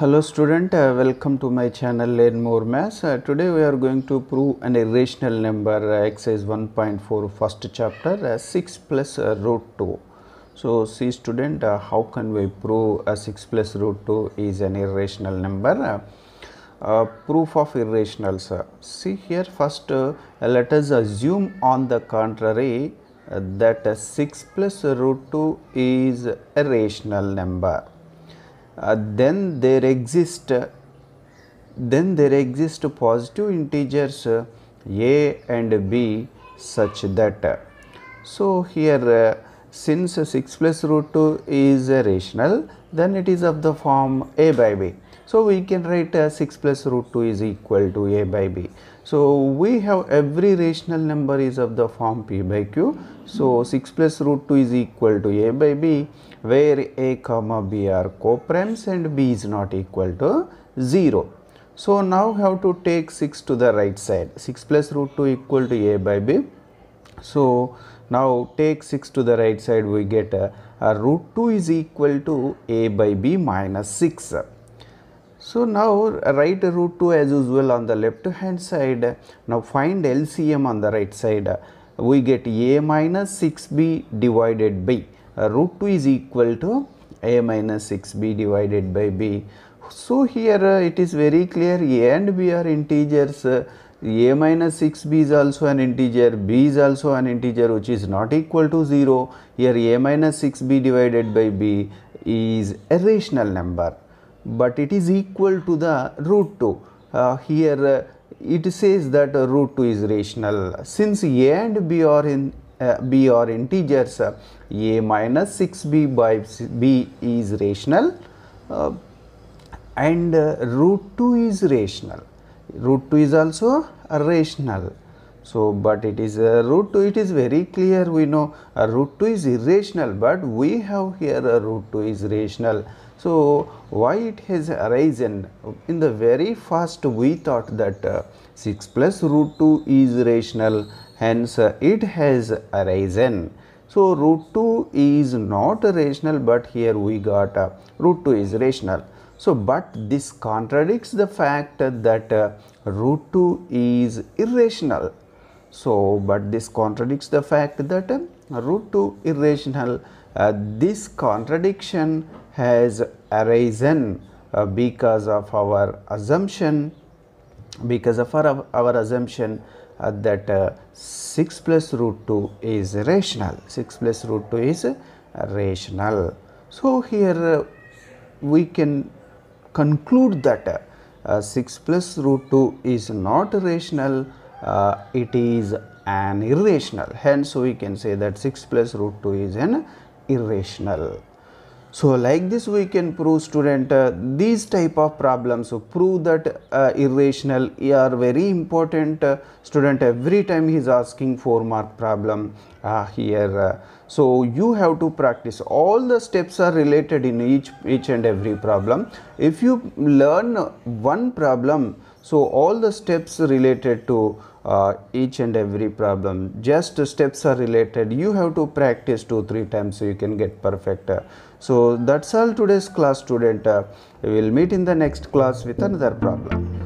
Hello student, uh, welcome to my channel Learn More Maths. Uh, today we are going to prove an irrational number uh, is 1.4 first chapter uh, 6 plus uh, root 2. So, see student uh, how can we prove a 6 plus root 2 is an irrational number? Uh, uh proof of irrationals. see here first uh, let us assume on the contrary uh, that a 6 plus root 2 is a rational number. then there exist then there exist positive integers a and b such that. So, here since 6 plus root 2 is rational then it is of the form a by b. So we can write 6 plus root 2 is equal to a by b. So we have every rational number is of the form p by q. So 6 plus root 2 is equal to a by b where a comma b are coprimes and b is not equal to 0. So now have to take 6 to the right side. 6 plus root 2 equal to a by b. So now take 6 to the right side we get uh, a root 2 is equal to a by b minus 6. So now write root 2 as usual on the left hand side. Now find LCM on the right side. We get a minus 6b divided by uh, root 2 is equal to a minus 6b divided by b. So here uh, it is very clear a and b are integers a minus 6b is also an integer, b is also an integer which is not equal to 0. Here a minus 6b divided by b is a rational number but it is equal to the root 2. Uh, here uh, it says that uh, root 2 is rational. Since a and b are in uh, b are integers, uh, a minus 6b by b is rational uh, and root 2 is rational root 2 is also rational so but it is a uh, root 2 it is very clear we know a uh, root 2 is irrational but we have here a uh, root 2 is rational so why it has arisen in the very first we thought that uh, 6 plus root 2 is rational hence it has arisen so root 2 is not rational but here we got root 2 is rational so, but this contradicts the fact that uh, root 2 is irrational. So, but this contradicts the fact that uh, root 2 irrational. Uh, this contradiction has arisen uh, because of our assumption, because of our, our assumption uh, that uh, 6 plus root 2 is rational, 6 plus root 2 is rational. So, here we can conclude that uh, 6 plus root 2 is not rational, uh, it is an irrational. Hence, we can say that 6 plus root 2 is an irrational. So like this we can prove student uh, these type of problems so prove that uh, irrational are very important uh, student every time he is asking 4 mark problem uh, here. Uh, so you have to practice all the steps are related in each each and every problem. If you learn one problem so all the steps related to uh, each and every problem just steps are related you have to practice two three times so you can get perfect so that's all today's class student uh, we will meet in the next class with another problem